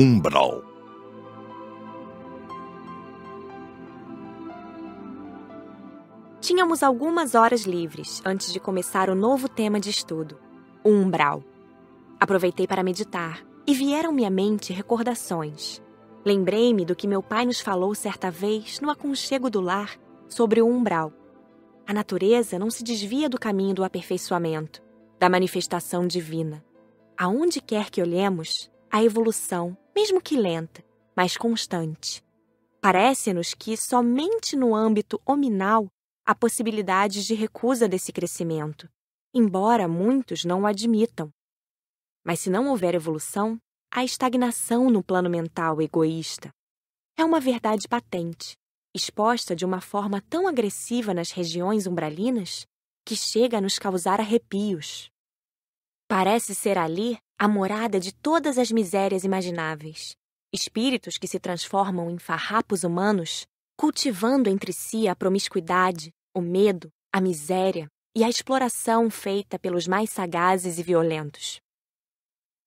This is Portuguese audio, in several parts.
umbral. Tínhamos algumas horas livres antes de começar o novo tema de estudo, o umbral. Aproveitei para meditar e vieram-me à mente recordações. Lembrei-me do que meu pai nos falou certa vez no aconchego do lar sobre o umbral. A natureza não se desvia do caminho do aperfeiçoamento, da manifestação divina. Aonde quer que olhemos, a evolução mesmo que lenta, mas constante. Parece-nos que somente no âmbito hominal há possibilidades de recusa desse crescimento, embora muitos não o admitam. Mas se não houver evolução, há estagnação no plano mental egoísta. É uma verdade patente, exposta de uma forma tão agressiva nas regiões umbralinas que chega a nos causar arrepios. Parece ser ali a morada de todas as misérias imagináveis. Espíritos que se transformam em farrapos humanos, cultivando entre si a promiscuidade, o medo, a miséria e a exploração feita pelos mais sagazes e violentos.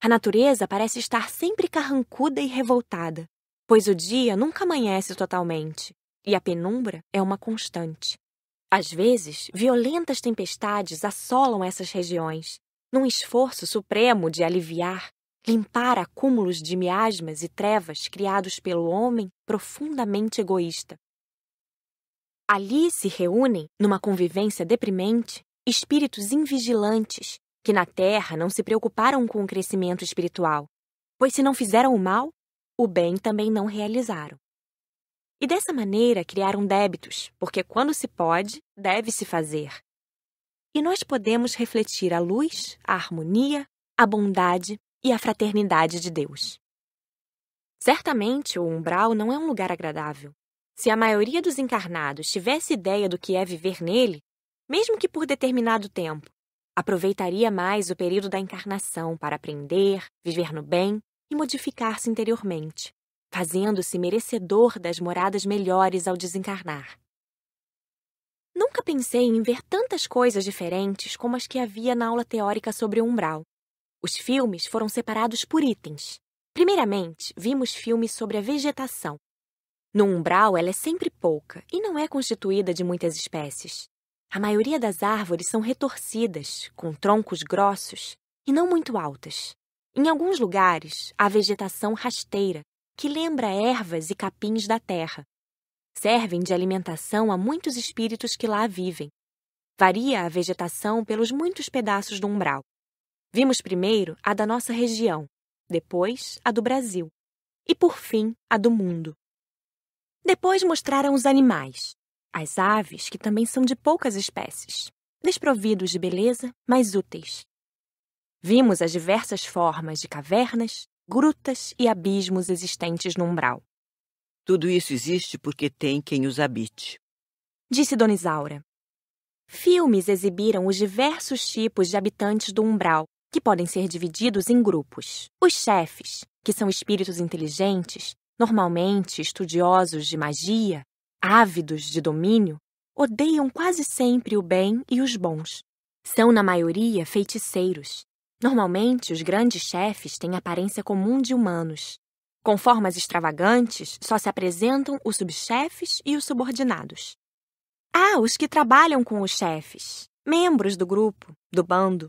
A natureza parece estar sempre carrancuda e revoltada, pois o dia nunca amanhece totalmente e a penumbra é uma constante. Às vezes, violentas tempestades assolam essas regiões, num esforço supremo de aliviar, limpar acúmulos de miasmas e trevas criados pelo homem profundamente egoísta. Ali se reúnem, numa convivência deprimente, espíritos invigilantes que na terra não se preocuparam com o crescimento espiritual, pois se não fizeram o mal, o bem também não realizaram. E dessa maneira criaram débitos, porque quando se pode, deve-se fazer, e nós podemos refletir a luz, a harmonia, a bondade e a fraternidade de Deus. Certamente, o umbral não é um lugar agradável. Se a maioria dos encarnados tivesse ideia do que é viver nele, mesmo que por determinado tempo, aproveitaria mais o período da encarnação para aprender, viver no bem e modificar-se interiormente, fazendo-se merecedor das moradas melhores ao desencarnar. Nunca pensei em ver tantas coisas diferentes como as que havia na aula teórica sobre o umbral. Os filmes foram separados por itens. Primeiramente, vimos filmes sobre a vegetação. No umbral, ela é sempre pouca e não é constituída de muitas espécies. A maioria das árvores são retorcidas, com troncos grossos e não muito altas. Em alguns lugares, há vegetação rasteira, que lembra ervas e capins da terra servem de alimentação a muitos espíritos que lá vivem. Varia a vegetação pelos muitos pedaços do umbral. Vimos primeiro a da nossa região, depois a do Brasil e, por fim, a do mundo. Depois mostraram os animais, as aves, que também são de poucas espécies, desprovidos de beleza, mas úteis. Vimos as diversas formas de cavernas, grutas e abismos existentes no umbral. Tudo isso existe porque tem quem os habite. Disse Dona Isaura. Filmes exibiram os diversos tipos de habitantes do umbral, que podem ser divididos em grupos. Os chefes, que são espíritos inteligentes, normalmente estudiosos de magia, ávidos de domínio, odeiam quase sempre o bem e os bons. São, na maioria, feiticeiros. Normalmente, os grandes chefes têm aparência comum de humanos, com formas extravagantes, só se apresentam os subchefes e os subordinados. Há ah, os que trabalham com os chefes, membros do grupo, do bando.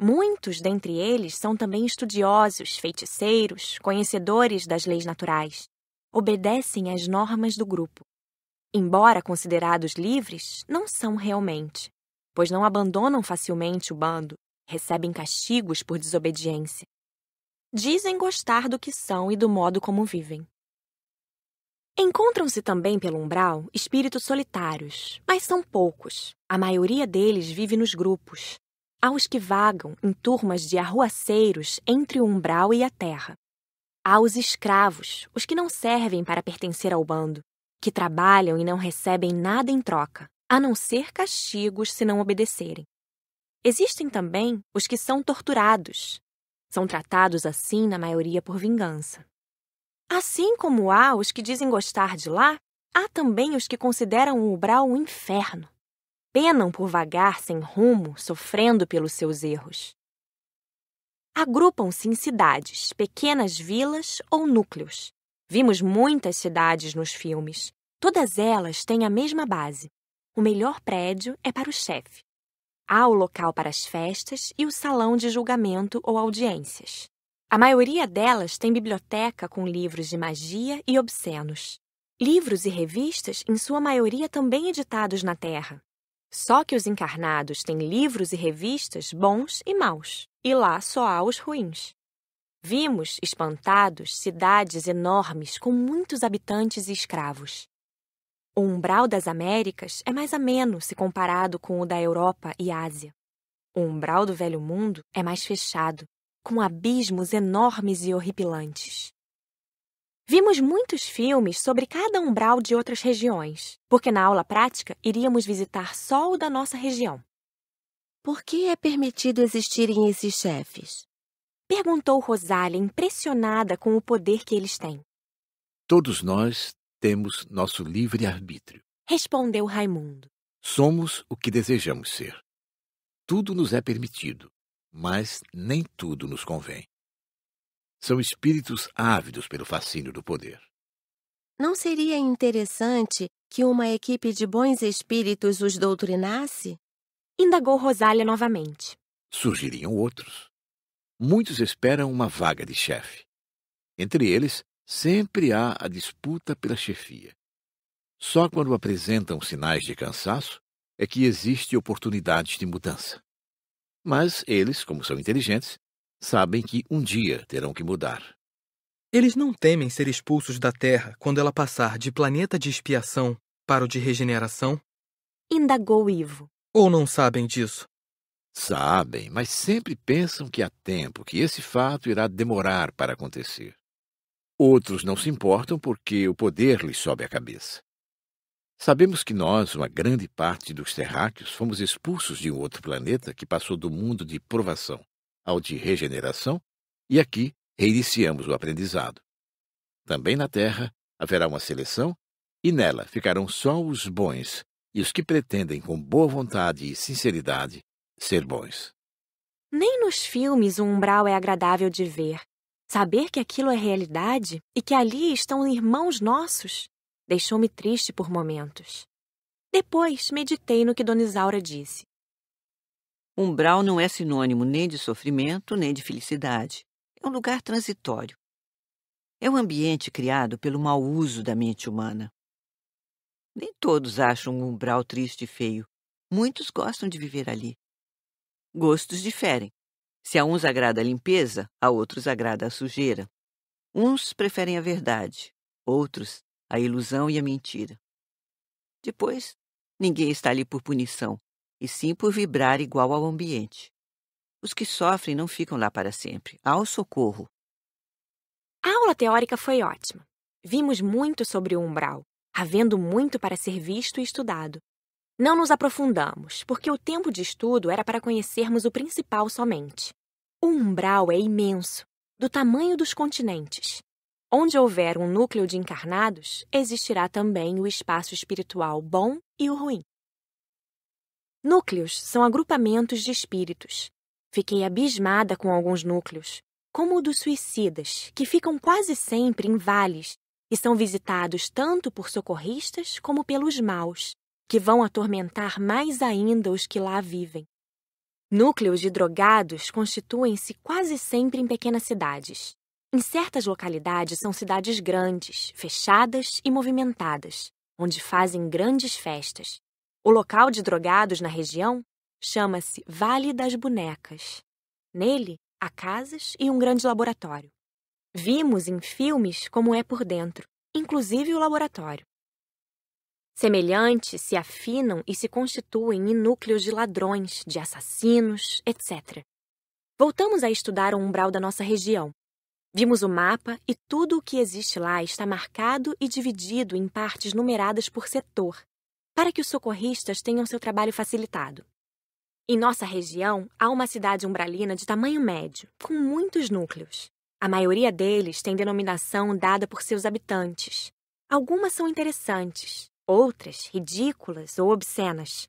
Muitos dentre eles são também estudiosos, feiticeiros, conhecedores das leis naturais. Obedecem às normas do grupo. Embora considerados livres, não são realmente, pois não abandonam facilmente o bando, recebem castigos por desobediência dizem gostar do que são e do modo como vivem. Encontram-se também pelo umbral espíritos solitários, mas são poucos. A maioria deles vive nos grupos. Há os que vagam em turmas de arruaceiros entre o umbral e a terra. Há os escravos, os que não servem para pertencer ao bando, que trabalham e não recebem nada em troca, a não ser castigos se não obedecerem. Existem também os que são torturados, são tratados assim, na maioria, por vingança. Assim como há os que dizem gostar de lá, há também os que consideram o Umbral um inferno. Penam por vagar sem rumo, sofrendo pelos seus erros. Agrupam-se em cidades, pequenas vilas ou núcleos. Vimos muitas cidades nos filmes. Todas elas têm a mesma base. O melhor prédio é para o chefe. Há o local para as festas e o salão de julgamento ou audiências. A maioria delas tem biblioteca com livros de magia e obscenos. Livros e revistas, em sua maioria, também editados na Terra. Só que os encarnados têm livros e revistas bons e maus, e lá só há os ruins. Vimos, espantados, cidades enormes com muitos habitantes e escravos. O umbral das Américas é mais ameno se comparado com o da Europa e Ásia. O umbral do Velho Mundo é mais fechado, com abismos enormes e horripilantes. Vimos muitos filmes sobre cada umbral de outras regiões, porque na aula prática iríamos visitar só o da nossa região. Por que é permitido existirem esses chefes? Perguntou Rosália, impressionada com o poder que eles têm. Todos nós temos nosso livre-arbítrio. Respondeu Raimundo. Somos o que desejamos ser. Tudo nos é permitido, mas nem tudo nos convém. São espíritos ávidos pelo fascínio do poder. Não seria interessante que uma equipe de bons espíritos os doutrinasse? Indagou Rosália novamente. Surgiriam outros. Muitos esperam uma vaga de chefe. Entre eles, Sempre há a disputa pela chefia. Só quando apresentam sinais de cansaço é que existe oportunidades de mudança. Mas eles, como são inteligentes, sabem que um dia terão que mudar. Eles não temem ser expulsos da Terra quando ela passar de planeta de expiação para o de regeneração? Indagou Ivo. Ou não sabem disso? Sabem, mas sempre pensam que há tempo, que esse fato irá demorar para acontecer. Outros não se importam porque o poder lhes sobe a cabeça. Sabemos que nós, uma grande parte dos terráqueos, fomos expulsos de um outro planeta que passou do mundo de provação ao de regeneração, e aqui reiniciamos o aprendizado. Também na Terra haverá uma seleção, e nela ficarão só os bons e os que pretendem, com boa vontade e sinceridade, ser bons. Nem nos filmes o umbral é agradável de ver. Saber que aquilo é realidade e que ali estão irmãos nossos deixou-me triste por momentos. Depois meditei no que Dona Isaura disse. Umbral não é sinônimo nem de sofrimento nem de felicidade. É um lugar transitório. É um ambiente criado pelo mau uso da mente humana. Nem todos acham um umbral triste e feio. Muitos gostam de viver ali. Gostos diferem, se a uns agrada a limpeza, a outros agrada a sujeira. Uns preferem a verdade, outros a ilusão e a mentira. Depois, ninguém está ali por punição, e sim por vibrar igual ao ambiente. Os que sofrem não ficam lá para sempre. Há o socorro. A aula teórica foi ótima. Vimos muito sobre o umbral, havendo muito para ser visto e estudado. Não nos aprofundamos, porque o tempo de estudo era para conhecermos o principal somente. O umbral é imenso, do tamanho dos continentes. Onde houver um núcleo de encarnados, existirá também o espaço espiritual bom e o ruim. Núcleos são agrupamentos de espíritos. Fiquei abismada com alguns núcleos, como o dos suicidas, que ficam quase sempre em vales e são visitados tanto por socorristas como pelos maus, que vão atormentar mais ainda os que lá vivem. Núcleos de drogados constituem-se quase sempre em pequenas cidades. Em certas localidades são cidades grandes, fechadas e movimentadas, onde fazem grandes festas. O local de drogados na região chama-se Vale das Bonecas. Nele há casas e um grande laboratório. Vimos em filmes como é por dentro, inclusive o laboratório. Semelhantes se afinam e se constituem em núcleos de ladrões, de assassinos, etc. Voltamos a estudar o umbral da nossa região. Vimos o mapa e tudo o que existe lá está marcado e dividido em partes numeradas por setor, para que os socorristas tenham seu trabalho facilitado. Em nossa região, há uma cidade umbralina de tamanho médio, com muitos núcleos. A maioria deles tem denominação dada por seus habitantes. Algumas são interessantes, outras ridículas ou obscenas.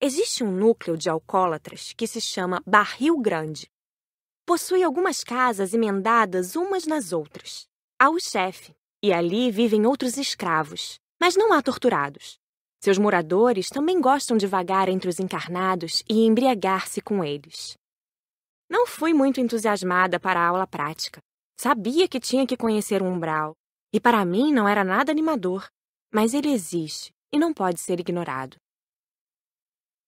Existe um núcleo de alcoólatras que se chama Barril Grande. Possui algumas casas emendadas umas nas outras. Há o chefe, e ali vivem outros escravos, mas não há torturados. Seus moradores também gostam de vagar entre os encarnados e embriagar-se com eles. Não fui muito entusiasmada para a aula prática. Sabia que tinha que conhecer o umbral, e para mim não era nada animador mas ele existe e não pode ser ignorado.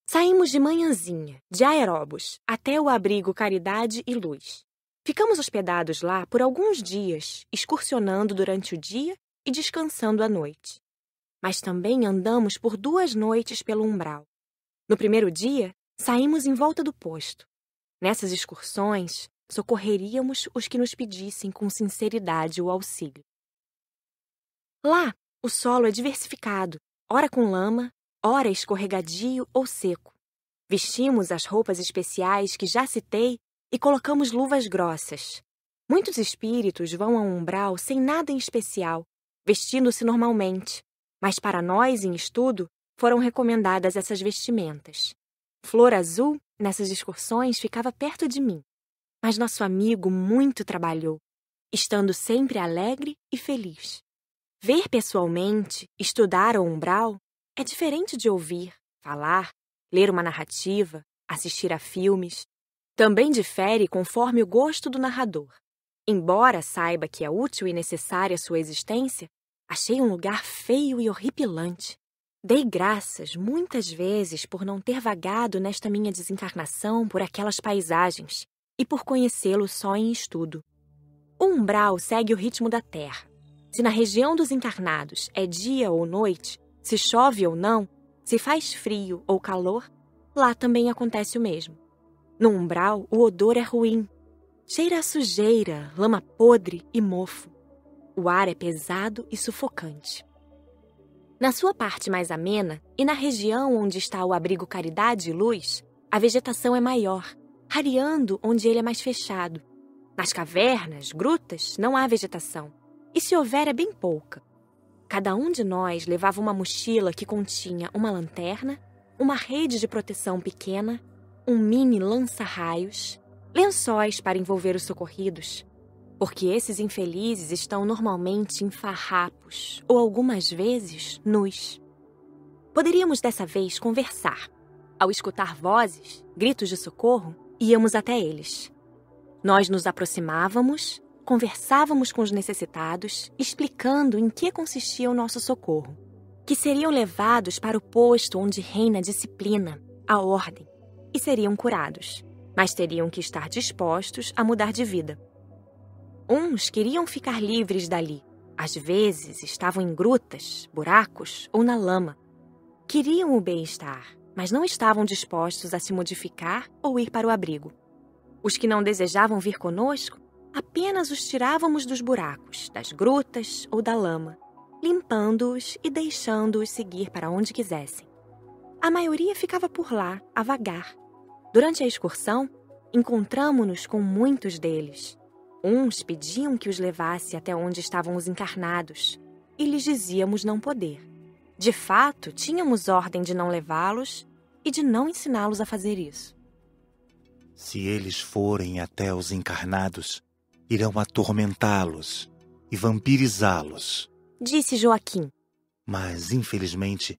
Saímos de manhãzinha, de Aeróbos, até o abrigo Caridade e Luz. Ficamos hospedados lá por alguns dias, excursionando durante o dia e descansando à noite. Mas também andamos por duas noites pelo umbral. No primeiro dia, saímos em volta do posto. Nessas excursões, socorreríamos os que nos pedissem com sinceridade o auxílio. Lá, o solo é diversificado, ora com lama, ora escorregadio ou seco. Vestimos as roupas especiais que já citei e colocamos luvas grossas. Muitos espíritos vão ao umbral sem nada em especial, vestindo-se normalmente, mas para nós, em estudo, foram recomendadas essas vestimentas. Flor Azul, nessas excursões, ficava perto de mim. Mas nosso amigo muito trabalhou, estando sempre alegre e feliz. Ver pessoalmente, estudar o umbral, é diferente de ouvir, falar, ler uma narrativa, assistir a filmes. Também difere conforme o gosto do narrador. Embora saiba que é útil e necessária sua existência, achei um lugar feio e horripilante. Dei graças muitas vezes por não ter vagado nesta minha desencarnação por aquelas paisagens e por conhecê-lo só em estudo. O umbral segue o ritmo da terra se na região dos encarnados é dia ou noite, se chove ou não, se faz frio ou calor, lá também acontece o mesmo. No umbral, o odor é ruim. Cheira a sujeira, lama podre e mofo. O ar é pesado e sufocante. Na sua parte mais amena e na região onde está o abrigo Caridade e Luz, a vegetação é maior, rareando onde ele é mais fechado. Nas cavernas, grutas, não há vegetação e se houver é bem pouca. Cada um de nós levava uma mochila que continha uma lanterna, uma rede de proteção pequena, um mini lança-raios, lençóis para envolver os socorridos, porque esses infelizes estão normalmente em farrapos ou algumas vezes nus. Poderíamos dessa vez conversar. Ao escutar vozes, gritos de socorro, íamos até eles. Nós nos aproximávamos Conversávamos com os necessitados, explicando em que consistia o nosso socorro, que seriam levados para o posto onde reina a disciplina, a ordem, e seriam curados, mas teriam que estar dispostos a mudar de vida. Uns queriam ficar livres dali, às vezes estavam em grutas, buracos ou na lama. Queriam o bem-estar, mas não estavam dispostos a se modificar ou ir para o abrigo. Os que não desejavam vir conosco apenas os tirávamos dos buracos, das grutas ou da lama, limpando-os e deixando-os seguir para onde quisessem. A maioria ficava por lá, a vagar. Durante a excursão, encontramos-nos com muitos deles. Uns pediam que os levasse até onde estavam os encarnados, e lhes dizíamos não poder. De fato, tínhamos ordem de não levá-los e de não ensiná-los a fazer isso. Se eles forem até os encarnados, irão atormentá-los e vampirizá-los, disse Joaquim. Mas, infelizmente,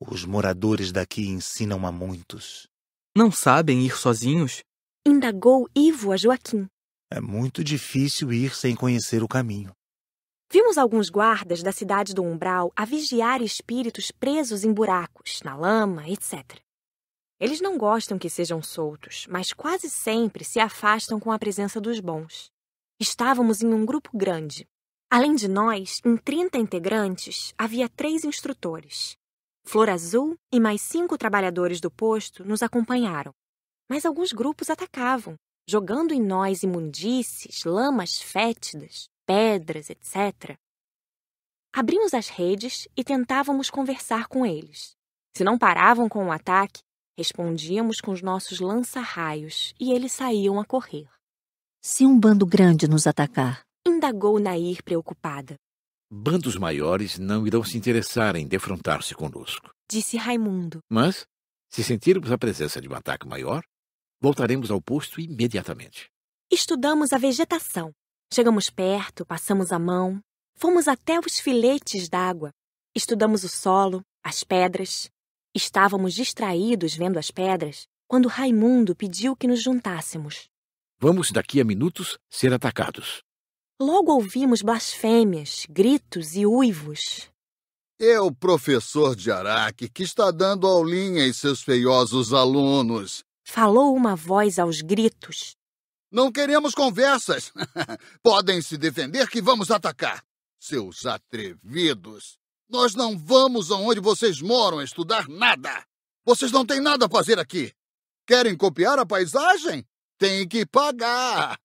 os moradores daqui ensinam a muitos. Não sabem ir sozinhos? Indagou Ivo a Joaquim. É muito difícil ir sem conhecer o caminho. Vimos alguns guardas da cidade do Umbral a vigiar espíritos presos em buracos, na lama, etc. Eles não gostam que sejam soltos, mas quase sempre se afastam com a presença dos bons. Estávamos em um grupo grande. Além de nós, em 30 integrantes, havia três instrutores. Flor Azul e mais cinco trabalhadores do posto nos acompanharam. Mas alguns grupos atacavam, jogando em nós imundícies, lamas fétidas, pedras, etc. Abrimos as redes e tentávamos conversar com eles. Se não paravam com o ataque, respondíamos com os nossos lança-raios e eles saíam a correr. Se um bando grande nos atacar, indagou Nair preocupada. Bandos maiores não irão se interessar em defrontar-se conosco, disse Raimundo. Mas, se sentirmos a presença de um ataque maior, voltaremos ao posto imediatamente. Estudamos a vegetação. Chegamos perto, passamos a mão, fomos até os filetes d'água. Estudamos o solo, as pedras. Estávamos distraídos vendo as pedras quando Raimundo pediu que nos juntássemos. Vamos, daqui a minutos, ser atacados. Logo ouvimos blasfêmias, gritos e uivos. É o professor de Araque que está dando aulinha e seus feiosos alunos. Falou uma voz aos gritos. Não queremos conversas. Podem se defender que vamos atacar. Seus atrevidos. Nós não vamos aonde vocês moram estudar nada. Vocês não têm nada a fazer aqui. Querem copiar a paisagem? Tem que pagar!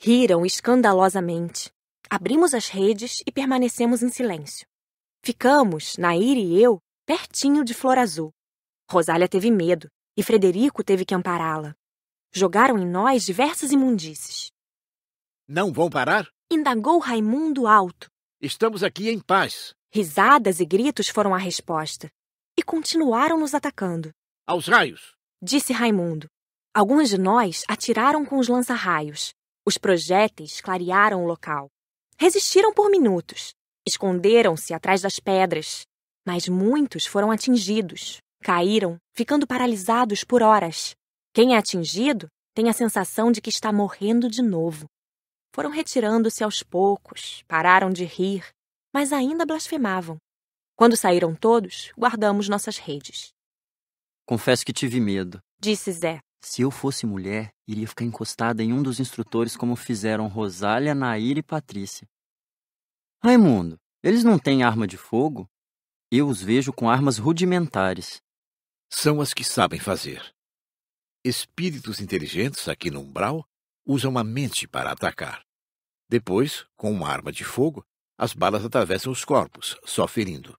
Riram escandalosamente. Abrimos as redes e permanecemos em silêncio. Ficamos, Nair e eu, pertinho de Flor Azul. Rosália teve medo e Frederico teve que ampará-la. Jogaram em nós diversas imundícies. Não vão parar? Indagou Raimundo alto. Estamos aqui em paz. Risadas e gritos foram a resposta. E continuaram nos atacando. Aos raios! Disse Raimundo. Alguns de nós atiraram com os lança-raios. Os projéteis clarearam o local. Resistiram por minutos. Esconderam-se atrás das pedras. Mas muitos foram atingidos. Caíram, ficando paralisados por horas. Quem é atingido tem a sensação de que está morrendo de novo. Foram retirando-se aos poucos, pararam de rir, mas ainda blasfemavam. Quando saíram todos, guardamos nossas redes. Confesso que tive medo, disse Zé. Se eu fosse mulher, iria ficar encostada em um dos instrutores como fizeram Rosália, Nair e Patrícia. Raimundo, eles não têm arma de fogo? Eu os vejo com armas rudimentares. São as que sabem fazer. Espíritos inteligentes aqui no umbral usam a mente para atacar. Depois, com uma arma de fogo, as balas atravessam os corpos, só ferindo.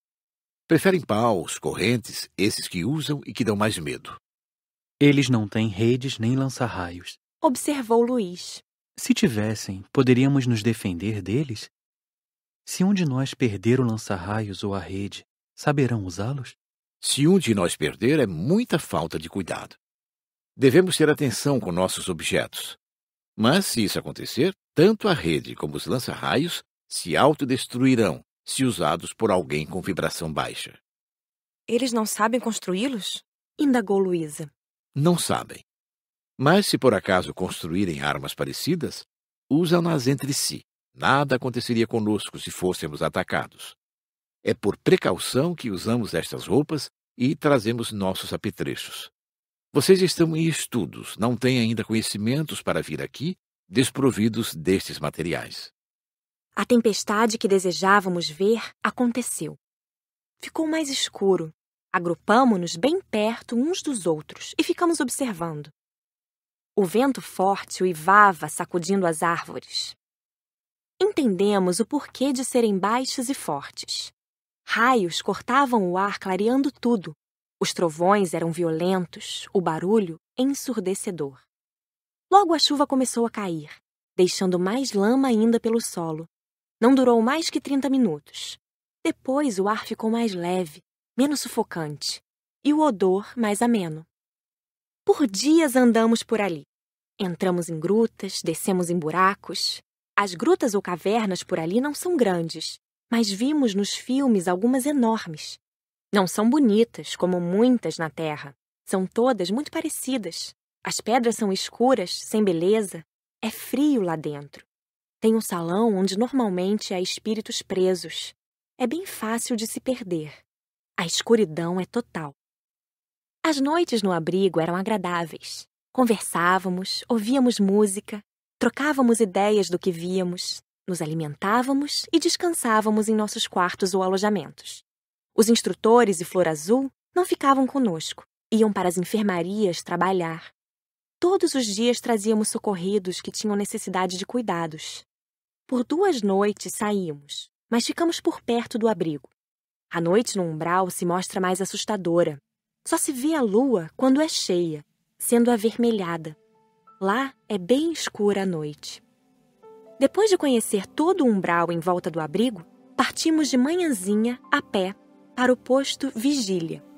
Preferem paus, correntes, esses que usam e que dão mais medo. Eles não têm redes nem lança-raios, observou Luiz. Se tivessem, poderíamos nos defender deles? Se um de nós perder o lança-raios ou a rede, saberão usá-los? Se um de nós perder, é muita falta de cuidado. Devemos ter atenção com nossos objetos. Mas, se isso acontecer, tanto a rede como os lança-raios se autodestruirão se usados por alguém com vibração baixa. Eles não sabem construí-los? indagou Luísa não sabem. Mas se por acaso construírem armas parecidas, usam-nas entre si. Nada aconteceria conosco se fôssemos atacados. É por precaução que usamos estas roupas e trazemos nossos apetrechos. Vocês estão em estudos, não têm ainda conhecimentos para vir aqui desprovidos destes materiais. A tempestade que desejávamos ver aconteceu. Ficou mais escuro Agrupamo-nos bem perto uns dos outros e ficamos observando. O vento forte uivava sacudindo as árvores. Entendemos o porquê de serem baixos e fortes. Raios cortavam o ar clareando tudo. Os trovões eram violentos, o barulho ensurdecedor. Logo a chuva começou a cair, deixando mais lama ainda pelo solo. Não durou mais que 30 minutos. Depois o ar ficou mais leve, menos sufocante e o odor mais ameno. Por dias andamos por ali. Entramos em grutas, descemos em buracos. As grutas ou cavernas por ali não são grandes, mas vimos nos filmes algumas enormes. Não são bonitas, como muitas na Terra. São todas muito parecidas. As pedras são escuras, sem beleza. É frio lá dentro. Tem um salão onde normalmente há espíritos presos. É bem fácil de se perder. A escuridão é total. As noites no abrigo eram agradáveis. Conversávamos, ouvíamos música, trocávamos ideias do que víamos, nos alimentávamos e descansávamos em nossos quartos ou alojamentos. Os instrutores e Flor Azul não ficavam conosco, iam para as enfermarias trabalhar. Todos os dias trazíamos socorridos que tinham necessidade de cuidados. Por duas noites saímos, mas ficamos por perto do abrigo. A noite no umbral se mostra mais assustadora. Só se vê a lua quando é cheia, sendo avermelhada. Lá é bem escura a noite. Depois de conhecer todo o umbral em volta do abrigo, partimos de manhãzinha a pé para o posto Vigília.